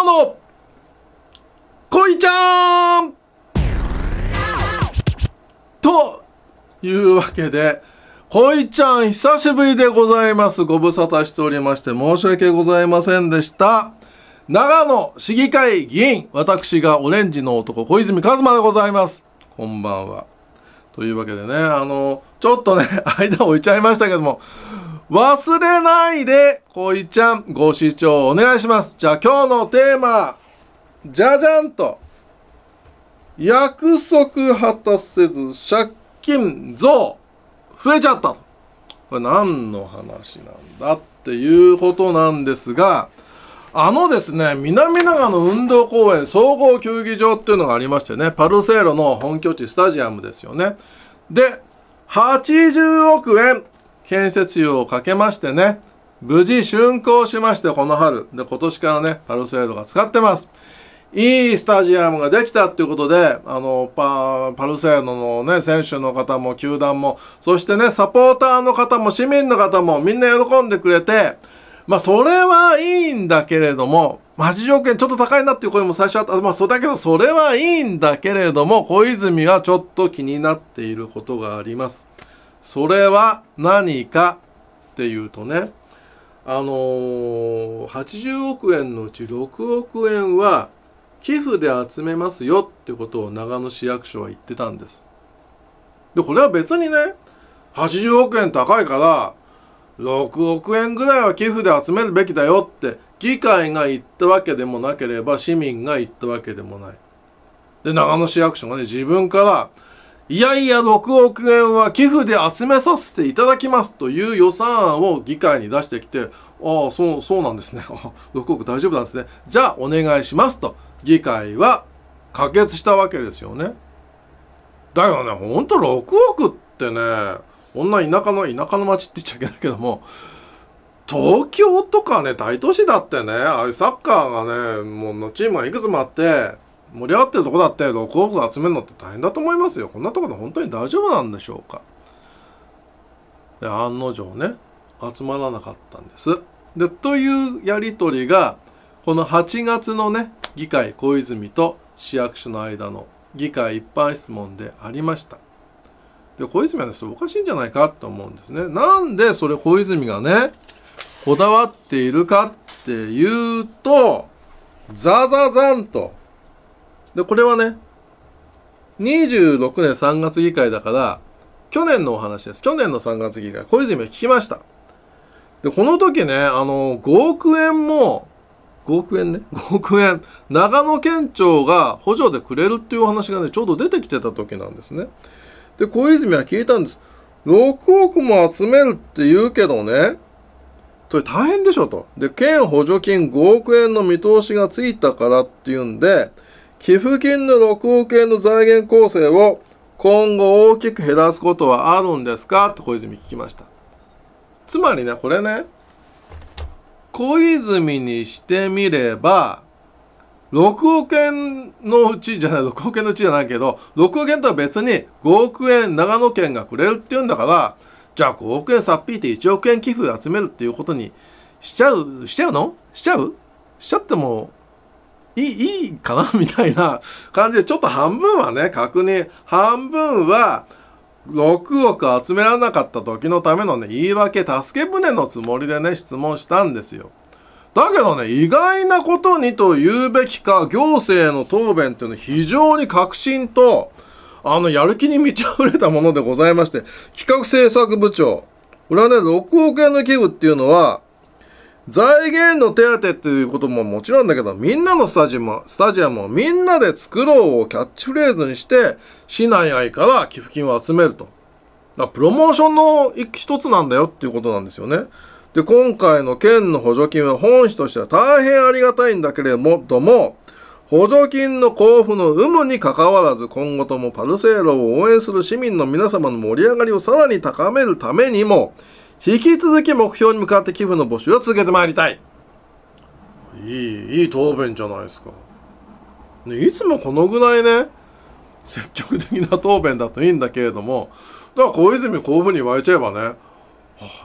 トのこいちゃんというわけで、こいちゃん久しぶりでございます。ご無沙汰しておりまして申し訳ございませんでした。長野市議会議員、私がオレンジの男、小泉一馬でございます。こんばんは。というわけでね、あの、ちょっとね、間置いちゃいましたけども、忘れないで、こいちゃん、ご視聴お願いします。じゃあ今日のテーマ、じゃじゃんと。約束果たせず借金増増えちゃったと。これ何の話なんだっていうことなんですが、あのですね、南長野運動公園総合球技場っていうのがありましてね、パルセーロの本拠地スタジアムですよね。で、80億円建設費をかけましてね、無事竣工しまして、この春。で、今年からね、パルセードが使ってます。いいスタジアムができたっていうことで、あの、パ、パルセードのね、選手の方も、球団も、そしてね、サポーターの方も、市民の方も、みんな喜んでくれて、まあ、それはいいんだけれども、8条件ちょっと高いなっていう声も最初あった。まあ、そうだけど、それはいいんだけれども、小泉はちょっと気になっていることがあります。それは何かっていうとねあのー、80億円のうち6億円は寄付で集めますよってことを長野市役所は言ってたんです。でこれは別にね80億円高いから6億円ぐらいは寄付で集めるべきだよって議会が言ったわけでもなければ市民が言ったわけでもない。で長野市役所がね自分からいやいや6億円は寄付で集めさせていただきますという予算案を議会に出してきて、ああ、そう、そうなんですね。6億大丈夫なんですね。じゃあお願いしますと、議会は可決したわけですよね。だよね、ほんと6億ってね、こんな田舎の、田舎の町って言っちゃいけないけども、東京とかね、大都市だってね、ああいうサッカーがね、もうチームがいくつもあって、盛り上がってるとこだったけど5億集めるのって大変だと思いますよこんなところで本当に大丈夫なんでしょうかで案の定ね集まらなかったんです。でというやり取りがこの8月のね議会小泉と市役所の間の議会一般質問でありました。で小泉はねそれおかしいんじゃないかと思うんですね。なんでそれ小泉がねこだわっているかっていうとザザザンとで、これはね、26年3月議会だから、去年のお話です。去年の3月議会、小泉は聞きました。で、この時ね、あの、5億円も、5億円ね、5 億円、長野県庁が補助でくれるっていうお話がね、ちょうど出てきてた時なんですね。で、小泉は聞いたんです。6億も集めるって言うけどね、それ大変でしょと。で、県補助金5億円の見通しがついたからっていうんで、寄付金の6億円の財源構成を今後大きく減らすことはあるんですかと小泉聞きました。つまりね、これね、小泉にしてみれば、6億円のうちじゃない、6億円のうちじゃないけど、6億円とは別に5億円長野県がくれるっていうんだから、じゃあ5億円さっぴいて1億円寄付集めるっていうことにしちゃう、しちゃうのしちゃうしちゃってもいいいかなみたいな感じで、ちょっと半分はね、確認、半分は、6億集められなかった時のためのね、言い訳、助け舟のつもりでね、質問したんですよ。だけどね、意外なことにと言うべきか、行政の答弁っていうのは非常に確信と、あの、やる気に満ち溢れたものでございまして、企画制作部長、これはね、6億円の寄付っていうのは、財源の手当っていうことももちろんだけど、みんなのスタジアム、スタジアムをみんなで作ろうをキャッチフレーズにして、市内外から寄付金を集めると。だプロモーションの一つなんだよっていうことなんですよね。で、今回の県の補助金は本市としては大変ありがたいんだけれども、補助金の交付の有無にかかわらず、今後ともパルセーロを応援する市民の皆様の盛り上がりをさらに高めるためにも、引き続き目標に向かって寄付の募集を続けてまいりたい。いい、いい答弁じゃないですか。ね、いつもこのぐらいね、積極的な答弁だといいんだけれども、だから小泉公務に言われちゃえばね、はあ、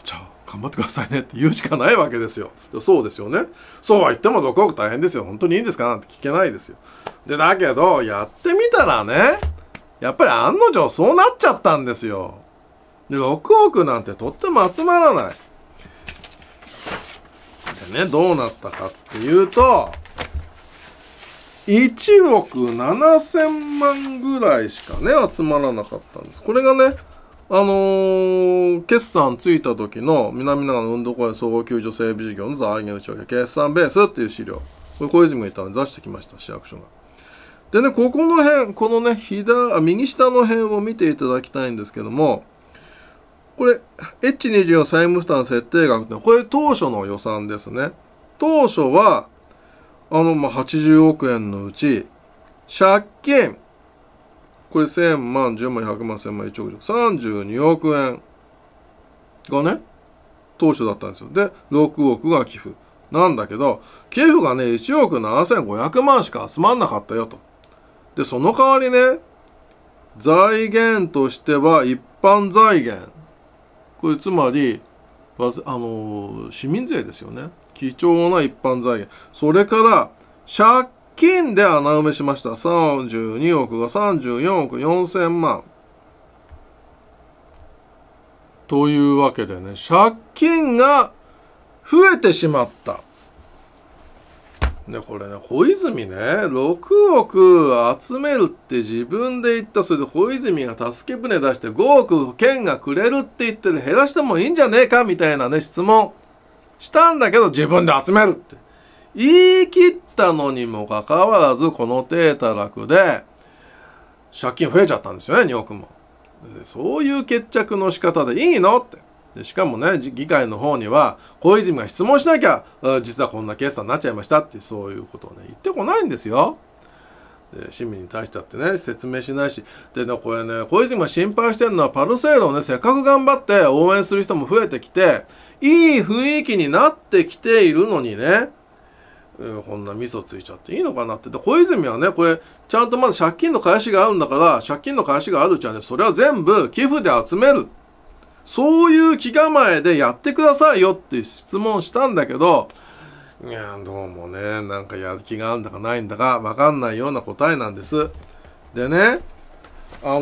じゃあ頑張ってくださいねって言うしかないわけですよ。そうですよね。そうは言っても6億大変ですよ。本当にいいんですかなんて聞けないですよ。で、だけど、やってみたらね、やっぱり案の定そうなっちゃったんですよ。で、6億なんてとっても集まらない。でね、どうなったかっていうと、1億7千万ぐらいしかね、集まらなかったんです。これがね、あのー、決算ついた時の南長野運動公園総合救助整備事業の財源内訳決算ベースっていう資料。これ小泉がいたので出してきました、市役所が。でね、ここの辺、このね、左、右下の辺を見ていただきたいんですけども、これ、H24 債務負担設定額ってこれ当初の予算ですね。当初は、あの、まあ、80億円のうち、借金、これ1000万、10万、100万、1000万、1億、32億円がね、当初だったんですよ。で、6億が寄付。なんだけど、寄付がね、1億7500万しか集まんなかったよと。で、その代わりね、財源としては一般財源これつまりあの市民税ですよね貴重な一般財源それから借金で穴埋めしました32億が34億4000万というわけでね借金が増えてしまったで、これね、小泉ね、6億集めるって自分で言った、それで小泉が助け船出して5億県がくれるって言ってる、減らしてもいいんじゃねえかみたいなね、質問したんだけど自分で集めるって。言い切ったのにもかかわらず、この手たらくで、借金増えちゃったんですよね、2億も。そういう決着の仕方でいいのって。でしかもね議会の方には小泉が質問しなきゃ実はこんな決算になっちゃいましたってそういうことをね言ってこないんですよ。で市民に対してだってね説明しないしでねこれね小泉が心配してるのはパルセイロをねせっかく頑張って応援する人も増えてきていい雰囲気になってきているのにねこんなミソついちゃっていいのかなって。で、小泉はね、これ、ちゃんとまだ借金の返しがあるんだから、借金の返しがあるうちはね、それは全部寄付で集めるそういう気構えでやってくださいよっていう質問したんだけど、いや、どうもね、なんかやる気があるんだかないんだかわかんないような答えなんです。でね、あの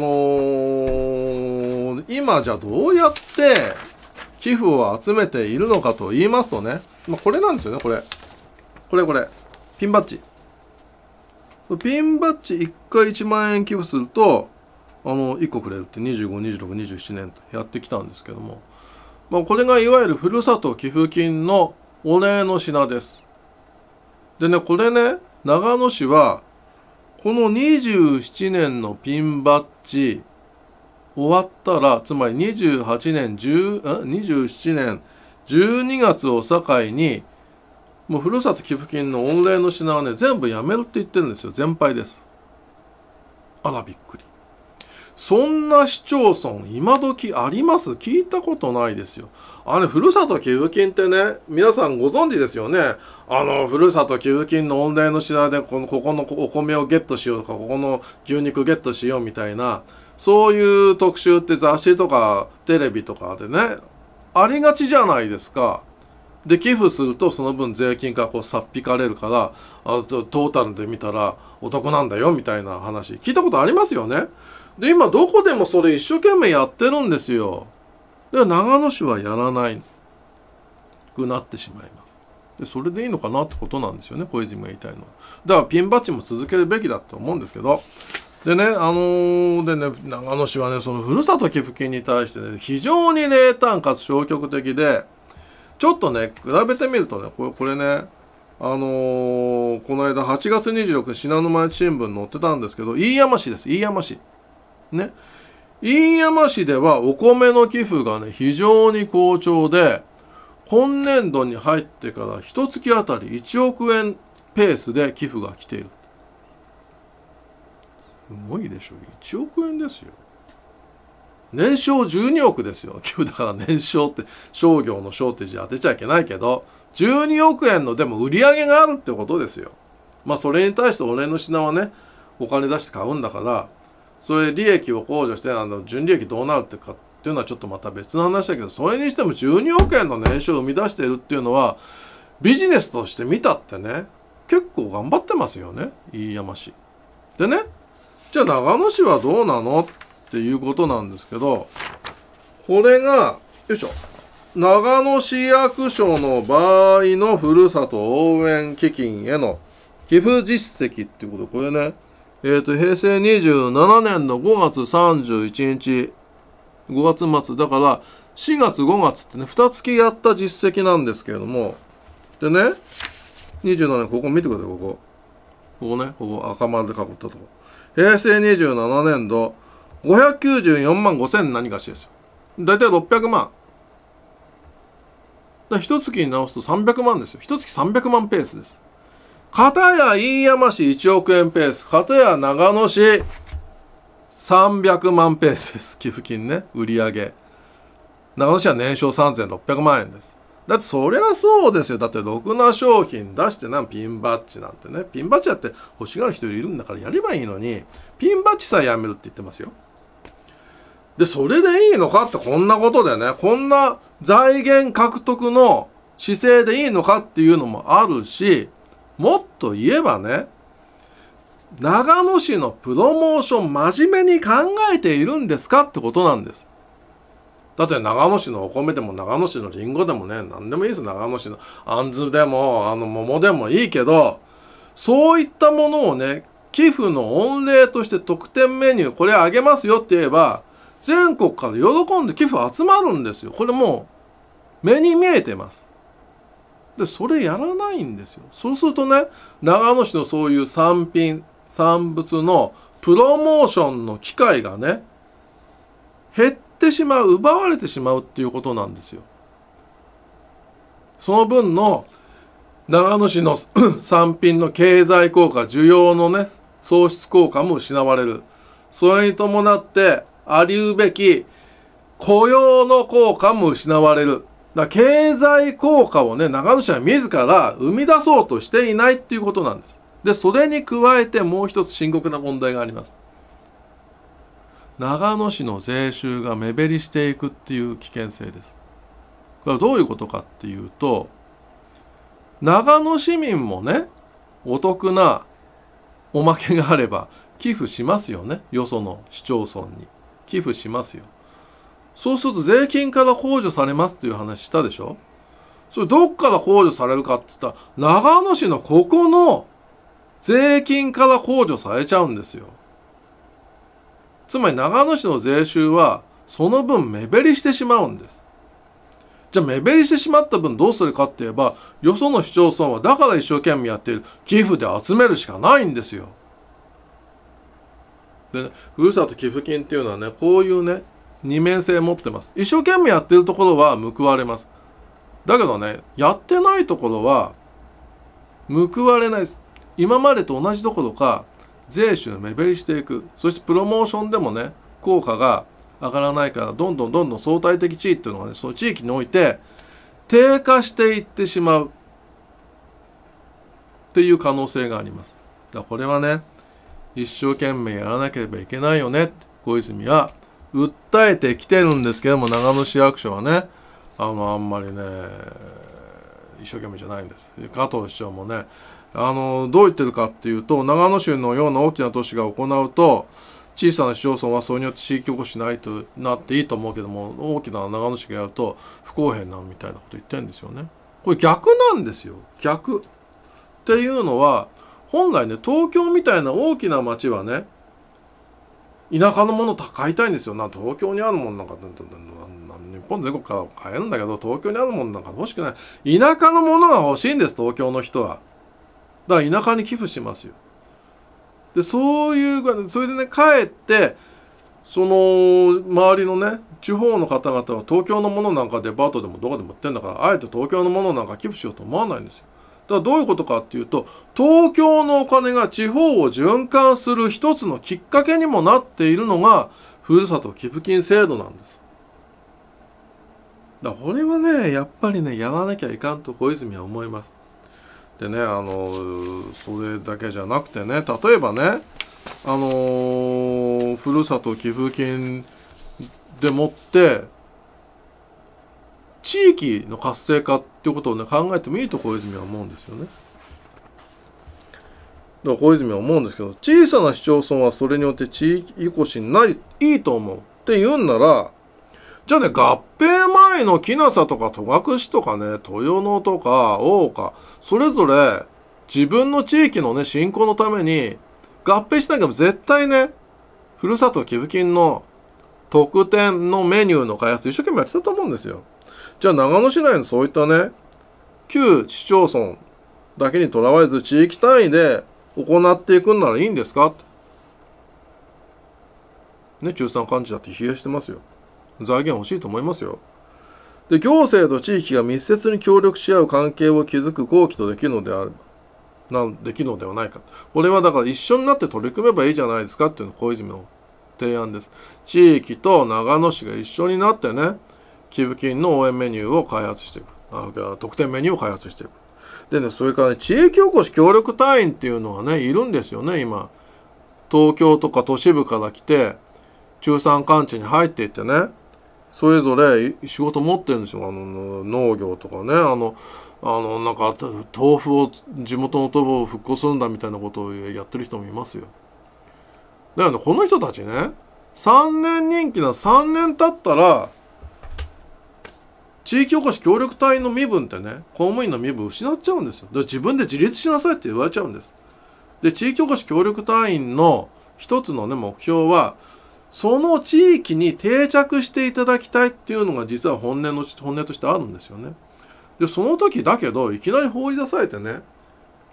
ー、今じゃどうやって寄付を集めているのかと言いますとね、まあ、これなんですよね、これ。これこれ。ピンバッジ。ピンバッジ1回1万円寄付すると、あの1個くれるって252627年とやってきたんですけども、まあ、これがいわゆるふるさと寄付金のお礼の品です。でねこれね長野市はこの27年のピンバッジ終わったらつまり28年10 27年12月を境にもうふるさと寄付金の御礼の品はね全部やめるって言ってるんですよ全廃ですあらびっくりそんな市町村、今時あります聞いたことないですよ。あの、ふるさと寄付金ってね、皆さんご存知ですよね。あの、ふるさと寄付金の御礼の品で、この、ここのお米をゲットしようとか、ここの牛肉ゲットしようみたいな、そういう特集って雑誌とかテレビとかでね、ありがちじゃないですか。で寄付するとその分税金がこう差っかれるからあトータルで見たらお得なんだよみたいな話聞いたことありますよねで今どこでもそれ一生懸命やってるんですよで長野市はやらないくなってしまいますでそれでいいのかなってことなんですよね小泉が言いたいのはだからピンバッジも続けるべきだと思うんですけどでね、あのー、でね、長野市はね、そのふるさと寄付金に対してね、非常に冷淡かつ消極的で、ちょっとね、比べてみるとね、これこれね、あのー、この間8月26日、信濃町新聞載ってたんですけど、飯山市です、飯山市。ね。飯山市ではお米の寄付がね、非常に好調で、今年度に入ってから一月あたり1億円ペースで寄付が来ている。すごいでしょ。1億円ですよ。年商12億ですよ。だから年商って商業の商って字当てちゃいけないけど、12億円のでも売り上げがあるってことですよ。まあそれに対して俺の品はね、お金出して買うんだから、それ利益を控除して、あの、純利益どうなるってかっていうのはちょっとまた別の話だけど、それにしても12億円の年商を生み出しているっていうのは、ビジネスとして見たってね、結構頑張ってますよね、飯山市。でね、じゃあ長野市はどうなのっていうことなんですけど、これが、よいしょ。長野市役所の場合のふるさと応援基金への寄付実績っていうこと、これね、えっ、ー、と、平成27年の5月31日、5月末、だから、4月5月ってね、2月やった実績なんですけれども、でね、27年、ここ見てください、ここ。ここね、ここ赤丸で囲ったとこ。平成27年度、594万5千何かしですよ。だいたい600万。だ一月に直すと300万ですよ。一月300万ペースです。片や飯山市1億円ペース。片や長野市300万ペースです。寄付金ね。売り上げ。長野市は年商3600万円です。だってそりゃそうですよ。だってろくな商品出してな、ピンバッジなんてね。ピンバッジだって欲しがる人いるんだからやればいいのに、ピンバッジさえやめるって言ってますよ。で、それでいいのかって、こんなことでね、こんな財源獲得の姿勢でいいのかっていうのもあるし、もっと言えばね、長野市のプロモーション真面目に考えているんですかってことなんです。だって長野市のお米でも長野市のりんごでもね、何でもいいです長野市のあんずでも、あの桃でもいいけど、そういったものをね、寄付の御礼として特典メニュー、これあげますよって言えば、全国から喜んで寄付集まるんですよ。これもう目に見えてます。で、それやらないんですよ。そうするとね、長野市のそういう産品、産物のプロモーションの機会がね、減ってしまう、奪われてしまうっていうことなんですよ。その分の長野市の産 品の経済効果、需要のね、創出効果も失われる。それに伴って、ありうべき雇用の効果も失われる。だ経済効果をね、長野市は自ら生み出そうとしていないっていうことなんです。で、それに加えてもう一つ深刻な問題があります。長野市の税収が目減りしていくっていう危険性です。これはどういうことかっていうと、長野市民もね、お得なおまけがあれば寄付しますよね。よその市町村に。寄付しますよそうすると税金から控除されますという話したでしょそれどっから控除されるかっつったら長野市のここの税金から控除されちゃうんですよつまり長野市の税収はその分目減りしてしまうんですじゃあ目減りしてしまった分どうするかって言えばよその市町村はだから一生懸命やっている寄付で集めるしかないんですよで、ね、ふるさと寄付金っていうのはねこういうね二面性持ってます一生懸命やってるところは報われますだけどねやってないところは報われないです今までと同じどころか税収目減りしていくそしてプロモーションでもね効果が上がらないからどんどんどんどん相対的地位っていうのがねその地域において低下していってしまうっていう可能性がありますだからこれはね一生懸命やらなければいけないよねって小泉は訴えてきてるんですけども長野市役所はねあのあんまりね一生懸命じゃないんです加藤市長もねあのどう言ってるかっていうと長野州のような大きな都市が行うと小さな市町村はそれによって地域おこしないとなっていいと思うけども大きな長野市がやると不公平なみたいなこと言ってるんですよね。これ逆なんですよ逆っていうのは本来ね、東京みたいな大きな町はね、田舎のもの買いたいんですよ。な、東京にあるもんなんか、日本全国から買えるんだけど、東京にあるもんなんか欲しくない。田舎のものが欲しいんです、東京の人は。だから田舎に寄付しますよ。で、そういう、それでね、帰って、その、周りのね、地方の方々は東京のものなんかデパートでもどこでも売ってんだから、あえて東京のものなんか寄付しようと思わないんですよ。だどういうことかっていうと、東京のお金が地方を循環する一つのきっかけにもなっているのが、ふるさと寄付金制度なんです。だこれはね、やっぱりね、やらなきゃいかんと小泉は思います。でね、あの、それだけじゃなくてね、例えばね、あのー、ふるさと寄付金でもって、地域の活性化っていうことをね考えてもいいと小泉は思うんですよね。だから小泉は思うんですけど小さな市町村はそれによって地域おこしになりいいと思うって言うんならじゃあね合併前の木さとか戸隠市とかね豊能とか大岡それぞれ自分の地域のね振興のために合併しなきゃ絶対ねふるさと寄付金の特典のメニューの開発一生懸命やってたと思うんですよ。じゃあ長野市内のそういったね、旧市町村だけにとらわれず地域単位で行っていくんならいいんですかね、中産幹事だって疲弊してますよ。財源欲しいと思いますよ。で、行政と地域が密接に協力し合う関係を築く後期とできるのであれば、んできるのではないか。これはだから一緒になって取り組めばいいじゃないですかっていうのが小泉の提案です。地域と長野市が一緒になってね、寄付金の応援メニューを開発していく。あ特典メニューを開発していく。でね、それからね、地域おこし協力隊員っていうのはね、いるんですよね、今。東京とか都市部から来て、中山間地に入っていってね、それぞれ仕事持ってるんですよ。あの、農業とかね、あの、あの、なんか、豆腐を、地元の豆腐を復興するんだみたいなことをやってる人もいますよ。だよね、この人たちね、3年任期な3年経ったら、地域おこし協力隊の身分ってね、公務員の身分失っちゃうんですよ。だから自分で自立しなさいって言われちゃうんです。で、地域おこし協力隊員の一つのね、目標は、その地域に定着していただきたいっていうのが実は本音の、本音としてあるんですよね。で、その時だけど、いきなり放り出されてね、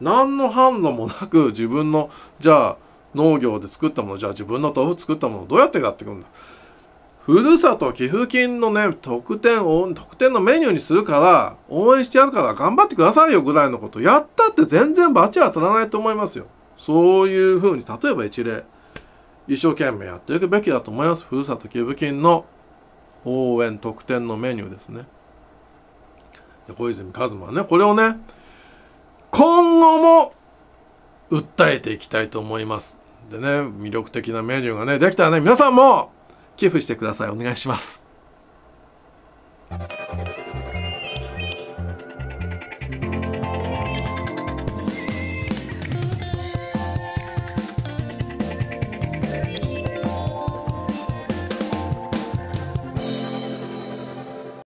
何の反応もなく自分の、じゃあ、農業で作ったもの、じゃあ自分の豆腐作ったもの、どうやってやっていくんだふるさと寄付金のね、特典を、特典のメニューにするから、応援してやるから頑張ってくださいよぐらいのこと、やったって全然罰は当たらないと思いますよ。そういうふうに、例えば一例、一生懸命やっていくべきだと思います。ふるさと寄付金の応援特典のメニューですね。で小泉一馬はね、これをね、今後も訴えていきたいと思います。でね、魅力的なメニューがね、できたらね、皆さんも寄付してくださいお願いします